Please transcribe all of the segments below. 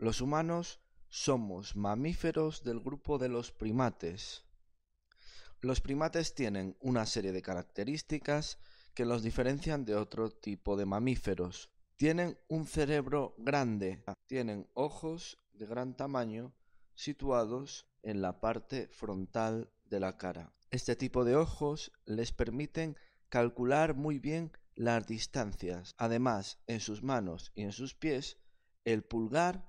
Los humanos somos mamíferos del grupo de los primates. Los primates tienen una serie de características que los diferencian de otro tipo de mamíferos. Tienen un cerebro grande, tienen ojos de gran tamaño situados en la parte frontal de la cara. Este tipo de ojos les permiten calcular muy bien las distancias. Además, en sus manos y en sus pies, el pulgar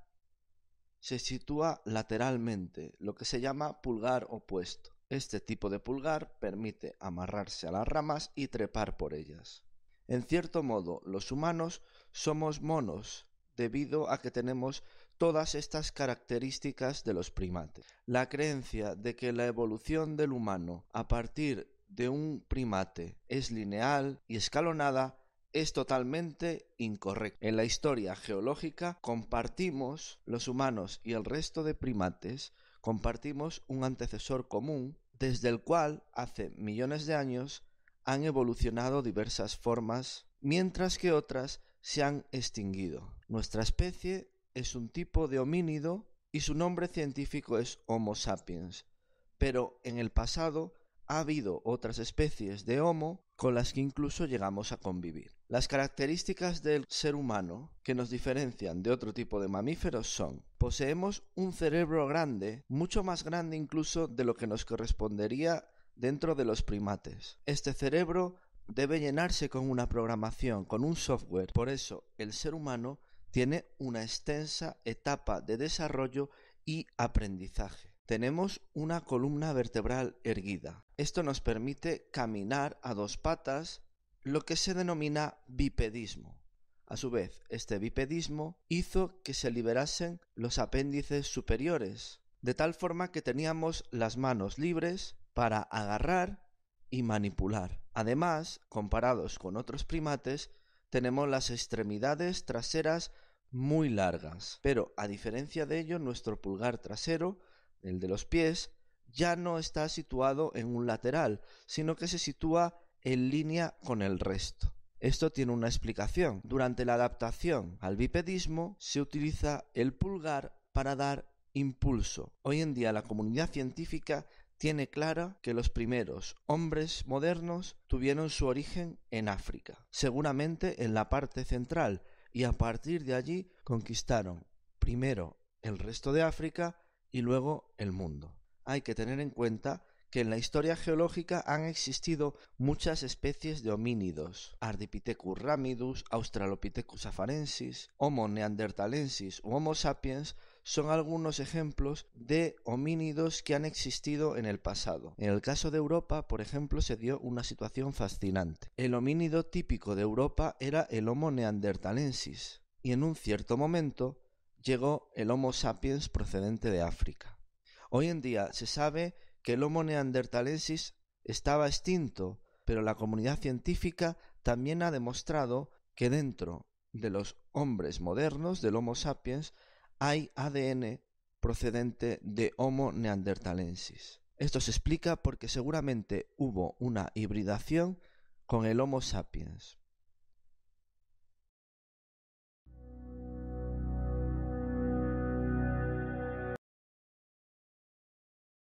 se sitúa lateralmente, lo que se llama pulgar opuesto. Este tipo de pulgar permite amarrarse a las ramas y trepar por ellas. En cierto modo, los humanos somos monos debido a que tenemos todas estas características de los primates. La creencia de que la evolución del humano a partir de un primate es lineal y escalonada es totalmente incorrecto. En la historia geológica compartimos, los humanos y el resto de primates, compartimos un antecesor común desde el cual hace millones de años han evolucionado diversas formas, mientras que otras se han extinguido. Nuestra especie es un tipo de homínido y su nombre científico es Homo sapiens, pero en el pasado ha habido otras especies de Homo con las que incluso llegamos a convivir. Las características del ser humano que nos diferencian de otro tipo de mamíferos son poseemos un cerebro grande, mucho más grande incluso de lo que nos correspondería dentro de los primates. Este cerebro debe llenarse con una programación, con un software. Por eso el ser humano tiene una extensa etapa de desarrollo y aprendizaje. Tenemos una columna vertebral erguida, esto nos permite caminar a dos patas, lo que se denomina bipedismo. A su vez, este bipedismo hizo que se liberasen los apéndices superiores, de tal forma que teníamos las manos libres para agarrar y manipular. Además, comparados con otros primates, tenemos las extremidades traseras muy largas, pero a diferencia de ello, nuestro pulgar trasero el de los pies, ya no está situado en un lateral, sino que se sitúa en línea con el resto. Esto tiene una explicación. Durante la adaptación al bipedismo se utiliza el pulgar para dar impulso. Hoy en día la comunidad científica tiene clara que los primeros hombres modernos tuvieron su origen en África, seguramente en la parte central, y a partir de allí conquistaron primero el resto de África y luego el mundo. Hay que tener en cuenta que en la historia geológica han existido muchas especies de homínidos, Ardipithecus ramidus, Australopithecus afarensis, Homo neanderthalensis u Homo sapiens, son algunos ejemplos de homínidos que han existido en el pasado. En el caso de Europa, por ejemplo, se dio una situación fascinante. El homínido típico de Europa era el Homo neanderthalensis, y en un cierto momento llegó el Homo sapiens procedente de África. Hoy en día se sabe que el Homo neandertalensis estaba extinto, pero la comunidad científica también ha demostrado que dentro de los hombres modernos del Homo sapiens hay ADN procedente de Homo neandertalensis. Esto se explica porque seguramente hubo una hibridación con el Homo sapiens.